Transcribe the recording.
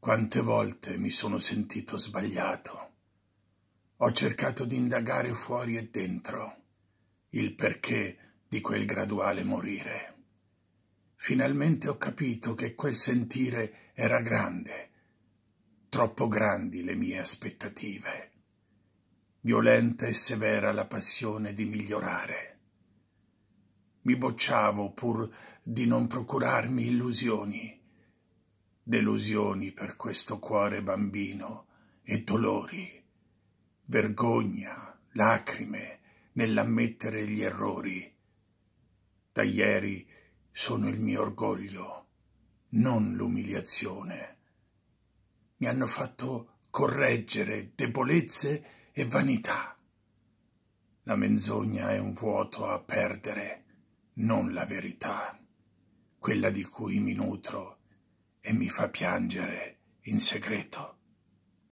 Quante volte mi sono sentito sbagliato. Ho cercato di indagare fuori e dentro il perché di quel graduale morire. Finalmente ho capito che quel sentire era grande, troppo grandi le mie aspettative, violenta e severa la passione di migliorare. Mi bocciavo pur di non procurarmi illusioni, delusioni per questo cuore bambino e dolori, vergogna, lacrime nell'ammettere gli errori. Da ieri sono il mio orgoglio, non l'umiliazione. Mi hanno fatto correggere debolezze e vanità. La menzogna è un vuoto a perdere, non la verità, quella di cui mi nutro e mi fa piangere in segreto.